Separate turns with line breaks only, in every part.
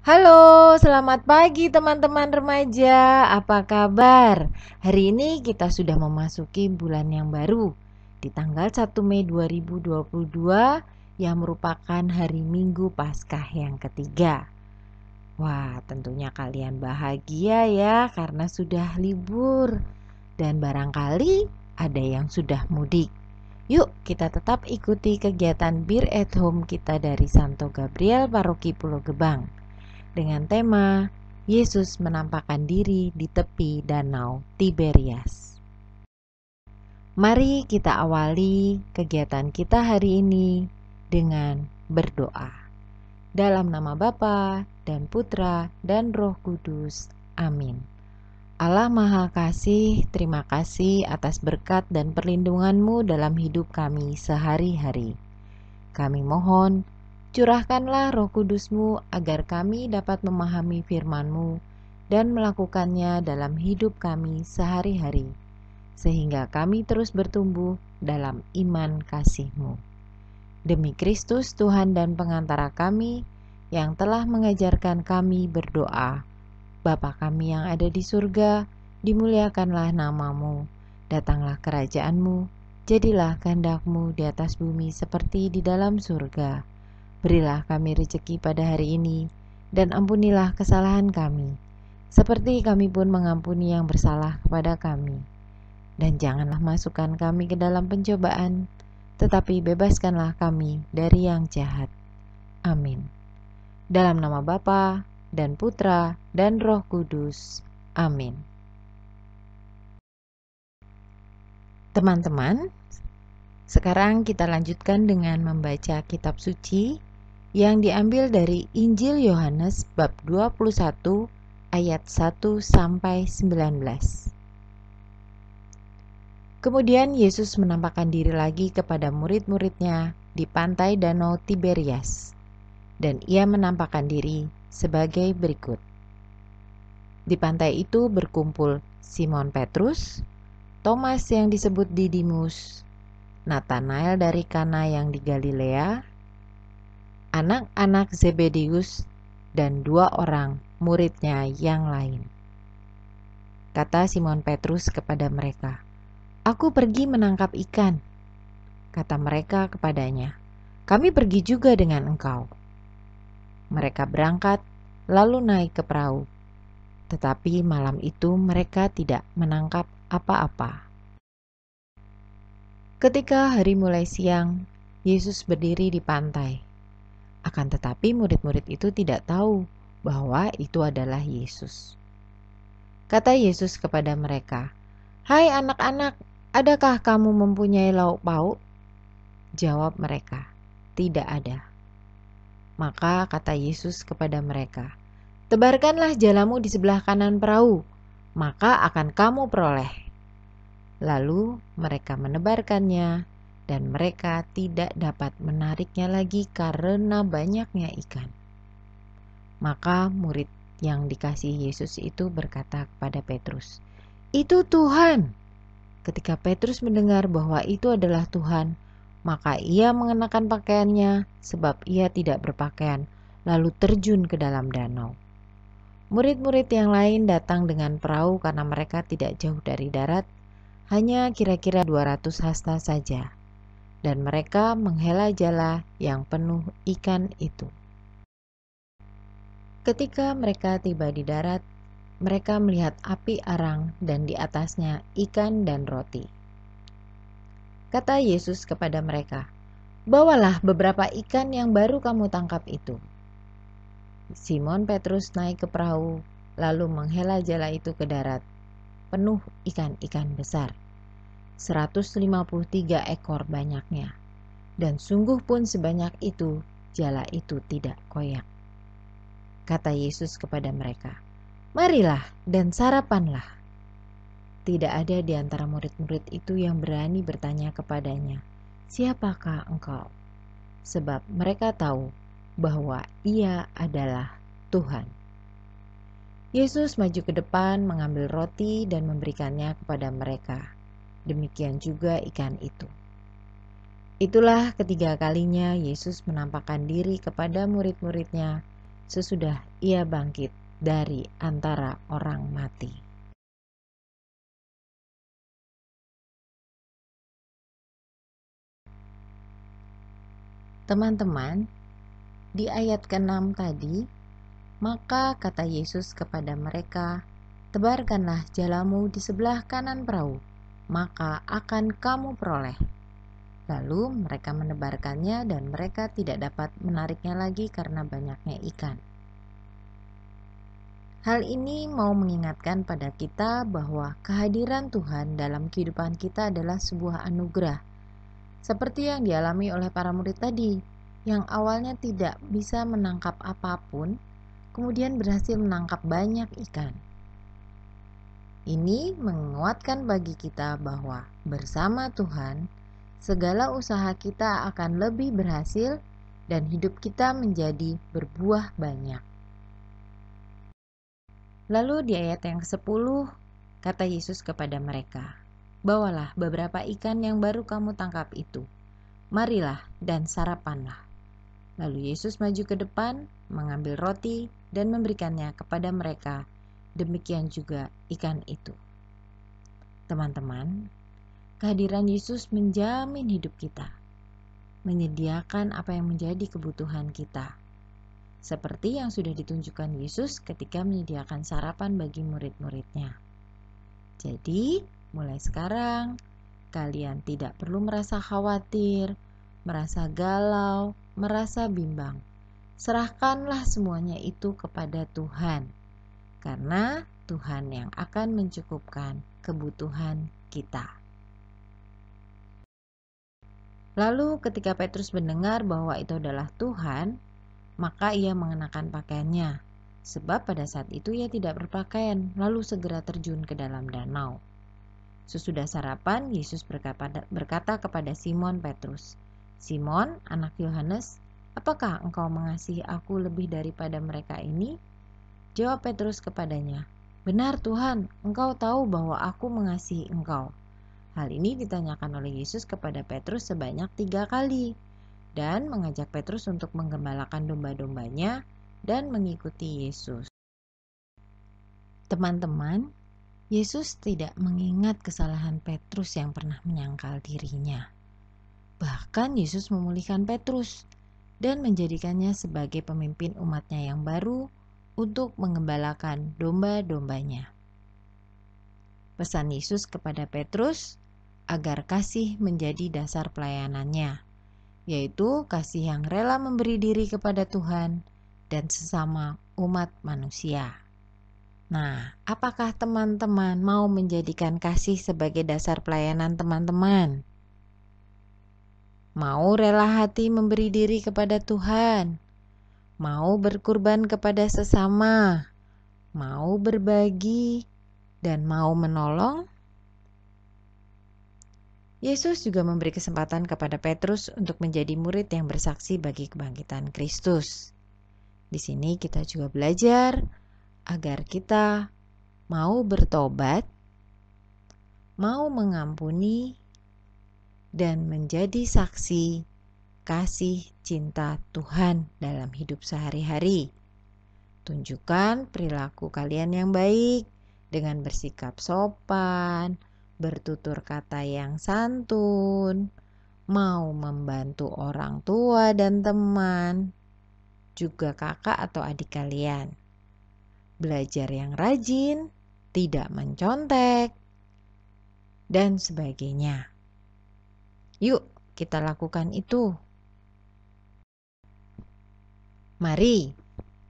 Halo, selamat pagi teman-teman remaja. Apa kabar? Hari ini kita sudah memasuki bulan yang baru di tanggal 1 Mei 2022 yang merupakan hari Minggu Paskah yang ketiga. Wah, tentunya kalian bahagia ya karena sudah libur dan barangkali ada yang sudah mudik. Yuk kita tetap ikuti kegiatan Beer at Home kita dari Santo Gabriel Paroki Pulau Gebang dengan tema Yesus menampakkan diri di tepi Danau Tiberias. Mari kita awali kegiatan kita hari ini dengan berdoa. Dalam nama Bapa dan Putra dan Roh Kudus. Amin. Allah Maha Kasih, terima kasih atas berkat dan perlindunganmu dalam hidup kami sehari-hari. Kami mohon, Curahkanlah roh kudusmu agar kami dapat memahami firmanmu dan melakukannya dalam hidup kami sehari-hari, sehingga kami terus bertumbuh dalam iman kasihmu. Demi Kristus Tuhan dan pengantara kami yang telah mengajarkan kami berdoa, Bapa kami yang ada di surga, dimuliakanlah namamu, datanglah kerajaanmu, jadilah kehendakmu di atas bumi seperti di dalam surga. Berilah kami rezeki pada hari ini, dan ampunilah kesalahan kami, seperti kami pun mengampuni yang bersalah kepada kami. Dan janganlah masukkan kami ke dalam pencobaan, tetapi bebaskanlah kami dari yang jahat. Amin. Dalam nama Bapa dan Putra dan Roh Kudus. Amin. Teman-teman, sekarang kita lanjutkan dengan membaca kitab suci yang diambil dari Injil Yohanes bab 21 ayat 1 sampai 19. Kemudian Yesus menampakkan diri lagi kepada murid-muridnya di pantai Danau Tiberias dan ia menampakkan diri sebagai berikut. Di pantai itu berkumpul Simon Petrus, Thomas yang disebut Didimus, Nathanael dari Kana yang di Galilea, anak-anak Zebedius dan dua orang muridnya yang lain. Kata Simon Petrus kepada mereka, "Aku pergi menangkap ikan." Kata mereka kepadanya, "Kami pergi juga dengan engkau." Mereka berangkat, lalu naik ke perahu. Tetapi malam itu mereka tidak menangkap apa-apa. Ketika hari mulai siang, Yesus berdiri di pantai akan tetapi murid-murid itu tidak tahu bahwa itu adalah Yesus. Kata Yesus kepada mereka, "Hai anak-anak, adakah kamu mempunyai lauk pauk?" Jawab mereka, "Tidak ada." Maka kata Yesus kepada mereka, "Tebarkanlah jalamu di sebelah kanan perahu, maka akan kamu peroleh." Lalu mereka menebarkannya dan mereka tidak dapat menariknya lagi karena banyaknya ikan. Maka murid yang dikasih Yesus itu berkata kepada Petrus, "Itu Tuhan." Ketika Petrus mendengar bahwa itu adalah Tuhan, maka ia mengenakan pakaiannya sebab ia tidak berpakaian, lalu terjun ke dalam danau. Murid-murid yang lain datang dengan perahu karena mereka tidak jauh dari darat, hanya kira-kira 200 hasta saja dan mereka menghela jala yang penuh ikan itu. Ketika mereka tiba di darat, mereka melihat api arang dan di atasnya ikan dan roti. Kata Yesus kepada mereka, "Bawalah beberapa ikan yang baru kamu tangkap itu." Simon Petrus naik ke perahu, lalu menghela jala itu ke darat, penuh ikan-ikan besar. 153 ekor banyaknya. Dan sungguh pun sebanyak itu, jala itu tidak koyak. Kata Yesus kepada mereka, Marilah dan sarapanlah. Tidak ada di antara murid-murid itu yang berani bertanya kepadanya, Siapakah engkau? Sebab mereka tahu bahwa ia adalah Tuhan. Yesus maju ke depan, mengambil roti, dan memberikannya kepada mereka demikian juga ikan itu. Itulah ketiga kalinya Yesus menampakkan diri kepada murid-muridnya sesudah ia bangkit dari antara orang mati. Teman-teman, di ayat ke-6 tadi, maka kata Yesus kepada mereka, "Tebarkanlah jalamu di sebelah kanan perahu, maka akan kamu peroleh. Lalu mereka menebarkannya dan mereka tidak dapat menariknya lagi karena banyaknya ikan. Hal ini mau mengingatkan pada kita bahwa kehadiran Tuhan dalam kehidupan kita adalah sebuah anugerah, seperti yang dialami oleh para murid tadi, yang awalnya tidak bisa menangkap apapun, kemudian berhasil menangkap banyak ikan. Ini menguatkan bagi kita bahwa bersama Tuhan, segala usaha kita akan lebih berhasil dan hidup kita menjadi berbuah banyak. Lalu di ayat yang ke-10, kata Yesus kepada mereka, Bawalah beberapa ikan yang baru kamu tangkap itu. Marilah dan sarapanlah. Lalu Yesus maju ke depan, mengambil roti, dan memberikannya kepada mereka demikian juga ikan itu. Teman-teman, kehadiran Yesus menjamin hidup kita, menyediakan apa yang menjadi kebutuhan kita, seperti yang sudah ditunjukkan Yesus ketika menyediakan sarapan bagi murid-muridnya. Jadi, mulai sekarang kalian tidak perlu merasa khawatir, merasa galau, merasa bimbang. Serahkanlah semuanya itu kepada Tuhan karena Tuhan yang akan mencukupkan kebutuhan kita. Lalu, ketika Petrus mendengar bahwa itu adalah Tuhan, maka ia mengenakan pakaiannya, sebab pada saat itu ia tidak berpakaian, lalu segera terjun ke dalam danau. Sesudah sarapan, Yesus berkata kepada Simon Petrus, "Simon, anak Yohanes, apakah engkau mengasihi Aku lebih daripada mereka ini?" Jawab Petrus kepadanya, "Benar Tuhan, engkau tahu bahwa aku mengasihi engkau." Hal ini ditanyakan oleh Yesus kepada Petrus sebanyak tiga kali dan mengajak Petrus untuk menggembalakan domba-dombanya dan mengikuti Yesus. Teman-teman, Yesus tidak mengingat kesalahan Petrus yang pernah menyangkal dirinya. Bahkan Yesus memulihkan Petrus dan menjadikannya sebagai pemimpin umatnya yang baru untuk mengembalakan domba-dombanya. Pesan Yesus kepada Petrus agar kasih menjadi dasar pelayanannya, yaitu kasih yang rela memberi diri kepada Tuhan dan sesama umat manusia. Nah, apakah teman-teman mau menjadikan kasih sebagai dasar pelayanan teman-teman? Mau rela hati memberi diri kepada Tuhan mau berkurban kepada sesama, mau berbagi, dan mau menolong? Yesus juga memberi kesempatan kepada Petrus untuk menjadi murid yang bersaksi bagi kebangkitan Kristus. Di sini kita juga belajar agar kita mau bertobat, mau mengampuni, dan menjadi saksi kasih cinta Tuhan dalam hidup sehari-hari. Tunjukkan perilaku kalian yang baik dengan bersikap sopan, bertutur kata yang santun, mau membantu orang tua dan teman, juga kakak atau adik kalian. Belajar yang rajin, tidak mencontek, dan sebagainya. Yuk, kita lakukan itu. Mari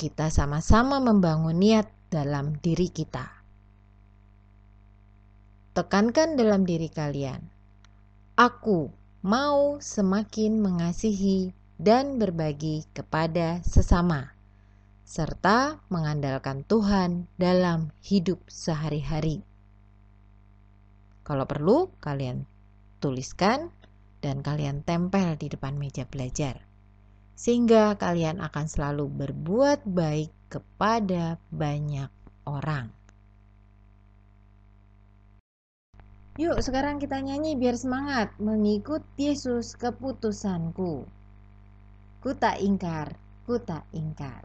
kita sama-sama membangun niat dalam diri kita. Tekankan dalam diri kalian, aku mau semakin mengasihi dan berbagi kepada sesama, serta mengandalkan Tuhan dalam hidup sehari-hari. Kalau perlu, kalian tuliskan dan kalian tempel di depan meja belajar sehingga kalian akan selalu berbuat baik kepada banyak orang. Yuk, sekarang kita nyanyi biar semangat mengikut Yesus keputusanku. Ku tak ingkar, ku tak ingkar.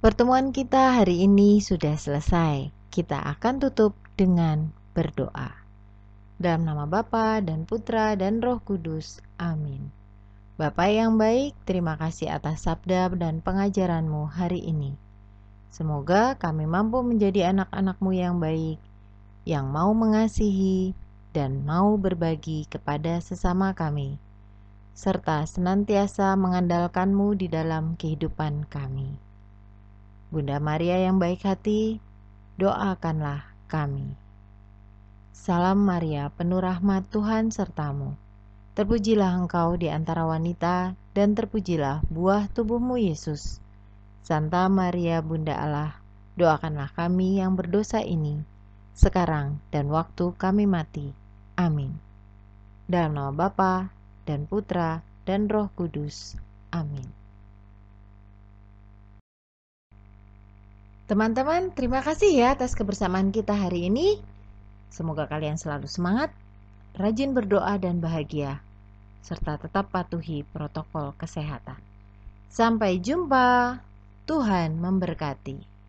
Pertemuan kita hari ini sudah selesai. Kita akan tutup dengan berdoa. Dalam nama Bapa dan Putra dan Roh Kudus. Amin. Bapa yang baik, terima kasih atas sabda dan pengajaranmu hari ini. Semoga kami mampu menjadi anak-anakmu yang baik, yang mau mengasihi dan mau berbagi kepada sesama kami, serta senantiasa mengandalkanmu di dalam kehidupan kami. Bunda Maria yang baik hati, doakanlah kami. Salam Maria, penuh rahmat Tuhan sertamu. Terpujilah engkau di antara wanita, dan terpujilah buah tubuhmu Yesus. Santa Maria Bunda Allah, doakanlah kami yang berdosa ini, sekarang dan waktu kami mati. Amin. Dalam nama Bapa dan Putra dan Roh Kudus. Amin. Teman-teman, terima kasih ya atas kebersamaan kita hari ini. Semoga kalian selalu semangat, rajin berdoa dan bahagia, serta tetap patuhi protokol kesehatan. Sampai jumpa, Tuhan memberkati.